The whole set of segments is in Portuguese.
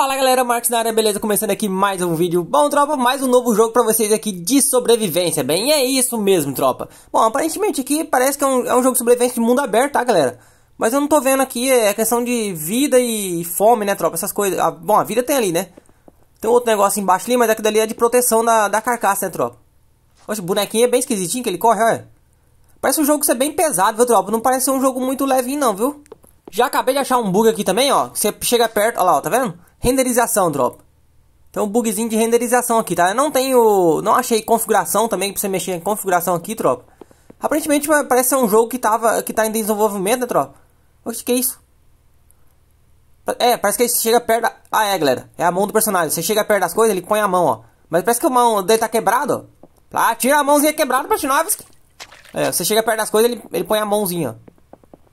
Fala galera, Marcos na área, beleza? Começando aqui mais um vídeo. Bom, tropa, mais um novo jogo pra vocês aqui de sobrevivência, bem, é isso mesmo, tropa. Bom, aparentemente aqui parece que é um, é um jogo de sobrevivência de mundo aberto, tá galera? Mas eu não tô vendo aqui, é questão de vida e fome, né, tropa? Essas coisas. A, ah, bom, a vida tem ali, né? Tem outro negócio embaixo ali, mas aquilo é ali é de proteção da, da carcaça, né, tropa? Oxe, o bonequinho é bem esquisitinho que ele corre, olha. Parece um jogo ser bem pesado, viu, tropa? Não parece ser um jogo muito levinho, não, viu? Já acabei de achar um bug aqui também, ó. Você chega perto, olha lá, ó, tá vendo? Renderização, drop. Tem um bugzinho de renderização aqui, tá? Eu não tenho... Não achei configuração também pra você mexer em configuração aqui, tropa. Aparentemente parece ser um jogo que, tava, que tá em desenvolvimento, né, tropa? Oxe, que é isso? É, parece que você chega perto da... Ah, é, galera. É a mão do personagem. Você chega perto das coisas, ele põe a mão, ó. Mas parece que a mão dele tá quebrado ó. Ah, tira a mãozinha quebrada, Platinovski. É, você chega perto das coisas, ele, ele põe a mãozinha,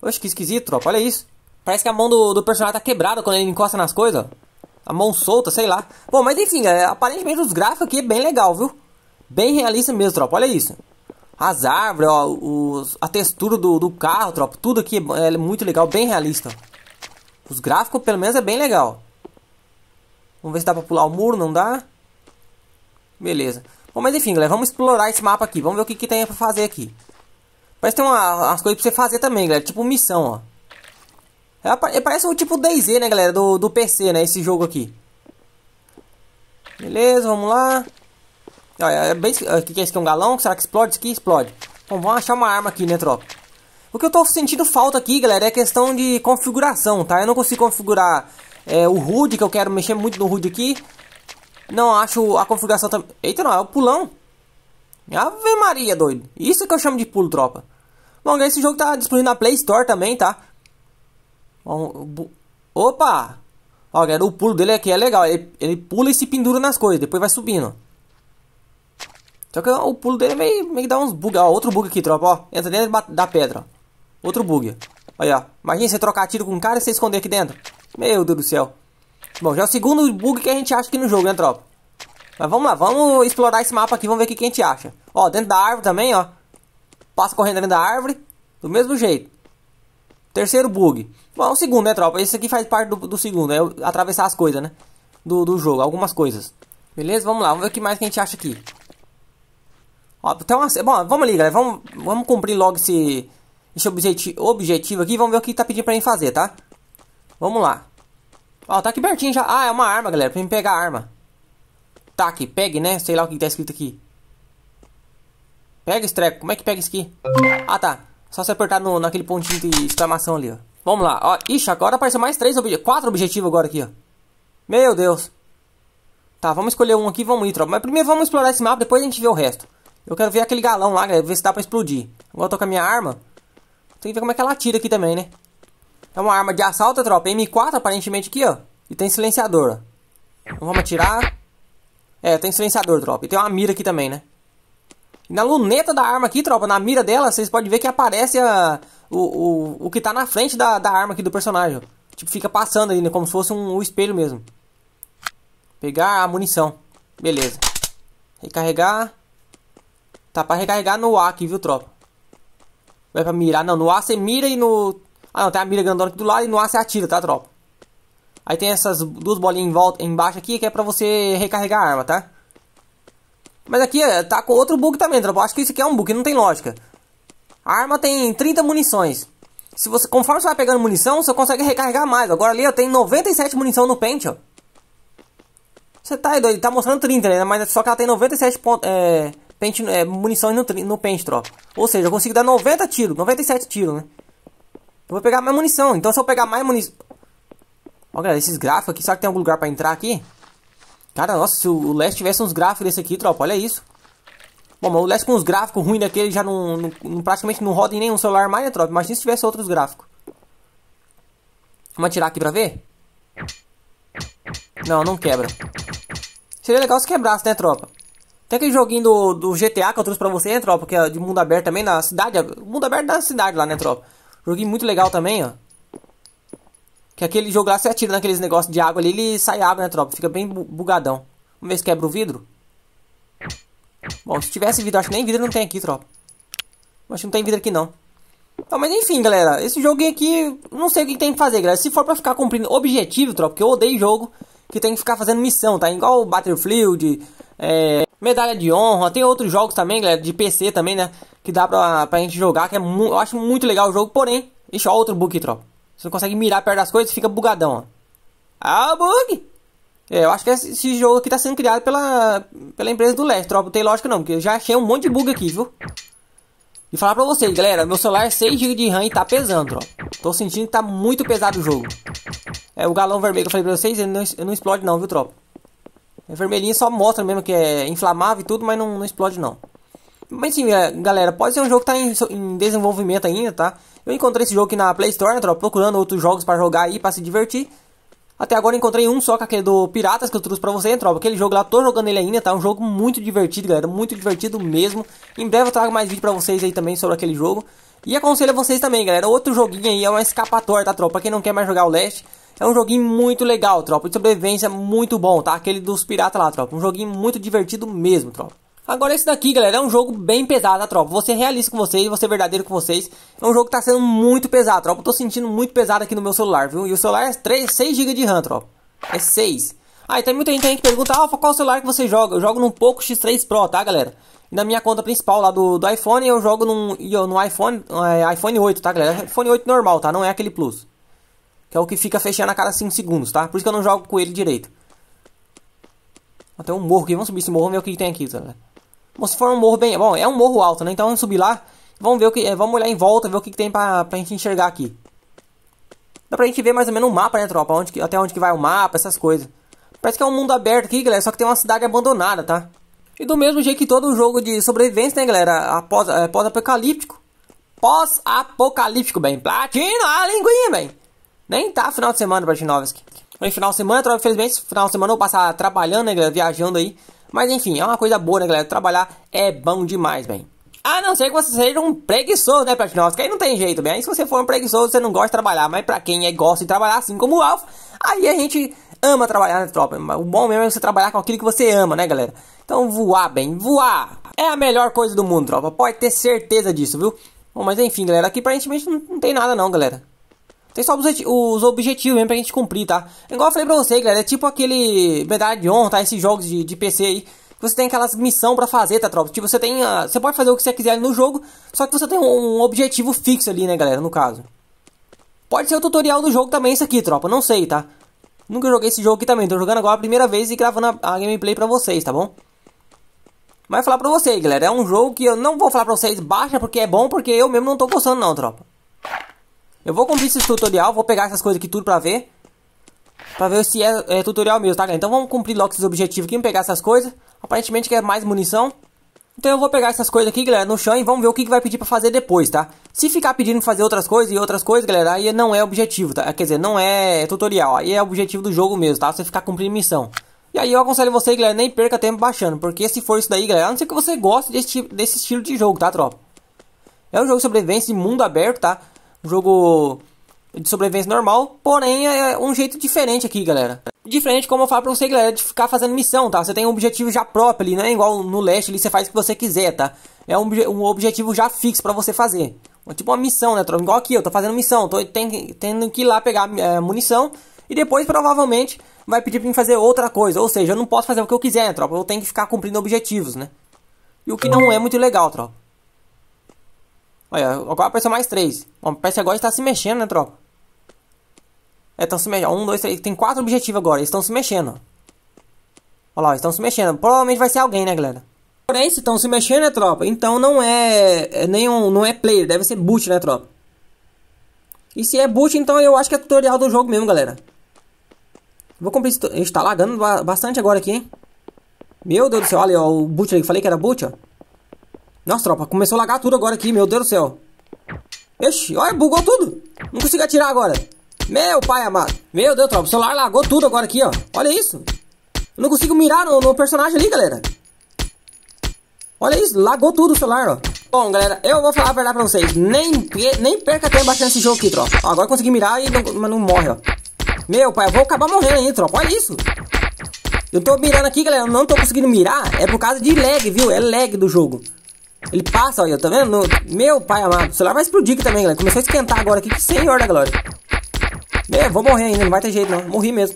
ó. Oxe, que esquisito, tropa. Olha isso. Parece que a mão do, do personagem tá quebrada quando ele encosta nas coisas, ó a mão solta, sei lá. Bom, mas enfim, galera, é, aparentemente os gráficos aqui é bem legal, viu? Bem realista mesmo, tropa, olha isso. As árvores, ó, os, a textura do, do carro, tropa, tudo aqui é, é muito legal, bem realista. Os gráficos, pelo menos, é bem legal. Vamos ver se dá pra pular o muro, não dá? Beleza. Bom, mas enfim, galera, vamos explorar esse mapa aqui. Vamos ver o que, que tem pra fazer aqui. Parece que tem uma, umas coisas pra você fazer também, galera. Tipo missão, ó. Ele é é, parece o tipo DayZ, né, galera? Do, do PC, né? Esse jogo aqui. Beleza, vamos lá. Olha, é bem... O é, que é isso aqui? É um galão? Será que explode isso aqui? Explode. Bom, vamos achar uma arma aqui, né, tropa? O que eu tô sentindo falta aqui, galera, é questão de configuração, tá? Eu não consigo configurar é, o HUD, que eu quero mexer muito no HUD aqui. Não acho a configuração também... Eita, não, é o pulão. Ave Maria, doido. Isso que eu chamo de pulo, tropa. Bom, esse jogo tá disponível na Play Store também, tá? Opa! Ó, galera, o pulo dele aqui é legal. Ele, ele pula e se pendura nas coisas, depois vai subindo. Só que ó, o pulo dele é meio, meio que dá uns bugs. Ó, outro bug aqui, tropa, ó. Entra dentro da pedra, Outro bug. Aí, ó. Imagina você trocar tiro com um cara e você esconder aqui dentro. Meu Deus do céu. Bom, já é o segundo bug que a gente acha aqui no jogo, né, tropa? Mas vamos lá, vamos explorar esse mapa aqui, vamos ver o que, que a gente acha. Ó, dentro da árvore também, ó. Passa correndo dentro da árvore, do mesmo jeito. Terceiro bug. Bom, o segundo, né, tropa? Esse aqui faz parte do, do segundo, é atravessar as coisas, né? Do, do jogo, algumas coisas. Beleza? Vamos lá, vamos ver o que mais que a gente acha aqui. Ó, tem uma... Bom, vamos ali, galera. Vamos, vamos cumprir logo esse, esse objetivo, objetivo aqui. Vamos ver o que tá pedindo pra mim fazer, tá? Vamos lá. Ó, tá aqui pertinho já. Ah, é uma arma, galera. Pra mim pegar a arma. Tá aqui, pegue, né? Sei lá o que tá escrito aqui. Pega esse treco. Como é que pega isso aqui? Ah, tá. Só se apertar no, naquele pontinho de exclamação ali, ó. Vamos lá, ó. Ixi, agora apareceu mais três objetivos. Quatro objetivos agora aqui, ó. Meu Deus. Tá, vamos escolher um aqui e vamos ir, tropa. Mas primeiro vamos explorar esse mapa, depois a gente vê o resto. Eu quero ver aquele galão lá, galera, ver se dá pra explodir. Agora eu tô com a minha arma. Tem que ver como é que ela atira aqui também, né? É uma arma de assalto, tropa. M4, aparentemente, aqui, ó. E tem silenciador, ó. Então vamos atirar. É, tem silenciador, tropa. E tem uma mira aqui também, né? E na luneta da arma aqui, tropa, na mira dela, vocês podem ver que aparece a, o, o, o que tá na frente da, da arma aqui do personagem. Tipo, fica passando ali, né? Como se fosse um, um espelho mesmo. Pegar a munição. Beleza. Recarregar. Tá pra recarregar no A aqui, viu, tropa? Vai pra mirar. Não, no A você mira e no... Ah, não, tem a mira grandona aqui do lado e no A você atira, tá, tropa? Aí tem essas duas bolinhas em volta, embaixo aqui, que é pra você recarregar a arma, tá? Mas aqui eh, tá com outro bug também, Tropa. Acho que isso aqui é um bug, não tem lógica. A arma tem 30 munições. Se você, conforme você vai pegando munição, você consegue recarregar mais. Agora ali, eu tenho 97 munição no pente, ó. Você tá doido, tá mostrando 30, né? Mas é só que ela tem 97 pontos, é, pente, é, eh, munições no, no pente, tropa. Ou seja, eu consigo dar 90 tiros, 97 tiros, né? Eu vou pegar mais munição. Então se eu pegar mais munição... Olha, esses gráficos aqui, será que tem algum lugar pra entrar aqui? Cara, nossa, se o Leste tivesse uns gráficos desse aqui, tropa, olha isso. Bom, mas o Leste com uns gráficos ruins daquele já não, não, praticamente não roda em nenhum celular mais, né, tropa? Imagina se tivesse outros gráficos. Vamos atirar aqui pra ver? Não, não quebra. Seria legal se quebrasse, né, tropa? Tem aquele joguinho do, do GTA que eu trouxe pra você, né, tropa? Que é de mundo aberto também na cidade. Mundo aberto da cidade lá, né, tropa? Joguinho muito legal também, ó. Que aquele jogo lá, você atira naqueles negócios de água ali, ele sai água, né, tropa? Fica bem bugadão. Vamos ver se quebra o vidro. Bom, se tivesse vidro, acho que nem vidro não tem aqui, tropa. Acho que não tem vidro aqui, não. Então, mas enfim, galera. Esse joguinho aqui, não sei o que tem que fazer, galera. Se for pra ficar cumprindo objetivo, tropa, porque eu odeio jogo que tem que ficar fazendo missão, tá? Igual o Battlefield, é, Medalha de Honra. Tem outros jogos também, galera, de PC também, né? Que dá pra, pra gente jogar, que é eu acho muito legal o jogo, porém... Ixi, ó, outro book, tropa. Você não consegue mirar perto das coisas, fica bugadão, ó. Ah, é bug! É, eu acho que esse jogo aqui tá sendo criado pela, pela empresa do Leste. Não tem lógica não, porque eu já achei um monte de bug aqui, viu? E falar pra vocês, galera, meu celular é 6GB de RAM e tá pesando, ó. Tô sentindo que tá muito pesado o jogo. É, o galão vermelho que eu falei pra vocês, ele não, ele não explode não, viu, tropa? É vermelhinho só mostra mesmo que é inflamável e tudo, mas não, não explode não. Mas sim, é, galera, pode ser um jogo que tá em, em, desenvolvimento ainda, tá? Eu encontrei esse jogo aqui na Play Store, né, tropa, procurando outros jogos para jogar aí, para se divertir. Até agora encontrei um só, que é aquele do Piratas, que eu trouxe pra você, tropa? Aquele jogo lá, tô jogando ele ainda, tá? Um jogo muito divertido, galera, muito divertido mesmo. Em breve eu trago mais vídeo pra vocês aí também sobre aquele jogo. E aconselho a vocês também, galera, outro joguinho aí, é uma escapatória, tá, tropa? Pra quem não quer mais jogar o Leste, é um joguinho muito legal, tropa. De sobrevivência muito bom, tá? Aquele dos piratas lá, tropa. Um joguinho muito divertido mesmo, tropa. Agora esse daqui, galera, é um jogo bem pesado, a tropa. Você realista com vocês, você verdadeiro com vocês. É um jogo que tá sendo muito pesado, tropa. Eu tô sentindo muito pesado aqui no meu celular, viu? E o celular é 3, 6 GB de RAM, tropa. É 6. Ah, e tem muita gente aí que pergunta, Alfa, ah, qual celular que você joga? Eu jogo num Poco X3 Pro, tá, galera? na minha conta principal lá do, do iPhone, eu jogo num, eu, no iPhone, é, iPhone 8, tá, galera? iPhone 8 normal, tá? Não é aquele Plus. Que é o que fica fechando a cada 5 segundos, tá? Por isso que eu não jogo com ele direito. Até um morro aqui, vamos subir esse morro, vamos ver o que tem aqui, galera. Ou se for um morro bem. Bom, é um morro alto, né? Então vamos subir lá. Vamos ver o que. É, vamos olhar em volta, ver o que, que tem pra, pra gente enxergar aqui. Dá pra gente ver mais ou menos um mapa, né, tropa? Onde, até onde que vai o mapa, essas coisas. Parece que é um mundo aberto aqui, galera. Só que tem uma cidade abandonada, tá? E do mesmo jeito que todo jogo de sobrevivência, né, galera? Após, é, pós-apocalíptico. Pós-apocalíptico, bem. Platina a linguinha, bem. Nem tá final de semana, Bratinovski. Em final de semana, tropa, infelizmente, final de semana eu vou passar trabalhando, né, galera? Viajando aí. Mas enfim, é uma coisa boa, né, galera? Trabalhar é bom demais, bem. A não ser que você seja um preguiçoso, né, que Aí não tem jeito, bem. Aí se você for um preguiçoso, você não gosta de trabalhar. Mas pra quem é, gosta de trabalhar, assim como o Alf, aí a gente ama trabalhar né, tropa. O bom mesmo é você trabalhar com aquilo que você ama, né, galera? Então voar, bem, voar é a melhor coisa do mundo, tropa. Pode ter certeza disso, viu? Bom, mas enfim, galera, aqui aparentemente não, não tem nada não, galera. Tem só os, os objetivos mesmo pra gente cumprir, tá? É igual eu falei pra você, galera, é tipo aquele medalha de honra, tá? Esses jogos de, de PC aí. Você tem aquelas missão para fazer, tá, tropa? Tipo, você tem. Ah, você pode fazer o que você quiser no jogo, só que você tem um, um objetivo fixo ali, né, galera? No caso. Pode ser o tutorial do jogo também, isso aqui, tropa. Não sei, tá? Nunca joguei esse jogo aqui também. Tô jogando agora a primeira vez e gravando a, a gameplay pra vocês, tá bom? Mas falar pra vocês, galera. É um jogo que eu não vou falar pra vocês baixa porque é bom, porque eu mesmo não tô gostando, não, tropa. Eu vou cumprir esse tutorial, vou pegar essas coisas aqui tudo pra ver. Pra ver se é, é tutorial mesmo, tá, galera? Então vamos cumprir logo esses objetivos aqui, pegar essas coisas. Aparentemente quer é mais munição. Então eu vou pegar essas coisas aqui, galera, no chão e vamos ver o que, que vai pedir pra fazer depois, tá? Se ficar pedindo fazer outras coisas e outras coisas, galera, aí não é objetivo, tá? Quer dizer, não é tutorial, aí é objetivo do jogo mesmo, tá? Você ficar cumprindo missão. E aí eu aconselho você, galera, nem perca tempo baixando, porque se for isso daí, galera, a não ser que você goste desse, desse estilo de jogo, tá, tropa? É um jogo de sobrevivência de mundo aberto, tá? Um jogo de sobrevivência normal, porém é um jeito diferente aqui, galera. Diferente, como eu falo pra você, galera, de ficar fazendo missão, tá? Você tem um objetivo já próprio ali, não é igual no leste ali, você faz o que você quiser, tá? É um, um objetivo já fixo para você fazer. É tipo uma missão, né? Igual aqui, eu tô fazendo missão, tô tendo que ir lá pegar é, munição e depois provavelmente vai pedir pra mim fazer outra coisa. Ou seja, eu não posso fazer o que eu quiser, né, tropa? Eu tenho que ficar cumprindo objetivos, né? E o que não é muito legal, tropa. Olha, agora apareceu mais três. Bom, parece que agora está se mexendo, né, tropa? É, estão se mexendo. Um, dois, três. Tem quatro objetivos agora. Eles estão se mexendo. Olha lá, estão se mexendo. Provavelmente vai ser alguém, né, galera? Porém, se estão se mexendo, né, tropa? Então não é, é nenhum, não é player, deve ser boot, né, tropa? E se é boot, então eu acho que é tutorial do jogo mesmo, galera. Vou cumprir isso. Está lagando bastante agora aqui, hein? Meu Deus do céu, olha ó, o boot aí. Falei que era boot, ó. Nossa, tropa, começou a lagar tudo agora aqui, meu Deus do céu. Ixi, olha, bugou tudo. Não consigo atirar agora. Meu pai amado. Meu Deus, tropa, o celular lagou tudo agora aqui, ó. Olha isso. Eu não consigo mirar no, no personagem ali, galera. Olha isso, lagou tudo o celular, ó. Bom, galera, eu vou falar a verdade pra vocês. Nem, nem perca tempo baixando esse jogo aqui, tropa. Ó, agora consegui mirar e não, mas não morre, ó. Meu pai, eu vou acabar morrendo aí, tropa. Olha isso. Eu tô mirando aqui, galera. Eu não tô conseguindo mirar. É por causa de lag, viu? É lag do jogo. Ele passa, olha, tá vendo? Meu pai amado, o celular vai explodir aqui também, galera. Começou a esquentar agora aqui, senhor da glória. É, vou morrer ainda, não vai ter jeito não, morri mesmo.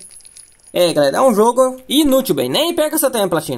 É, galera, é um jogo inútil, bem, nem perca seu tempo, Platina.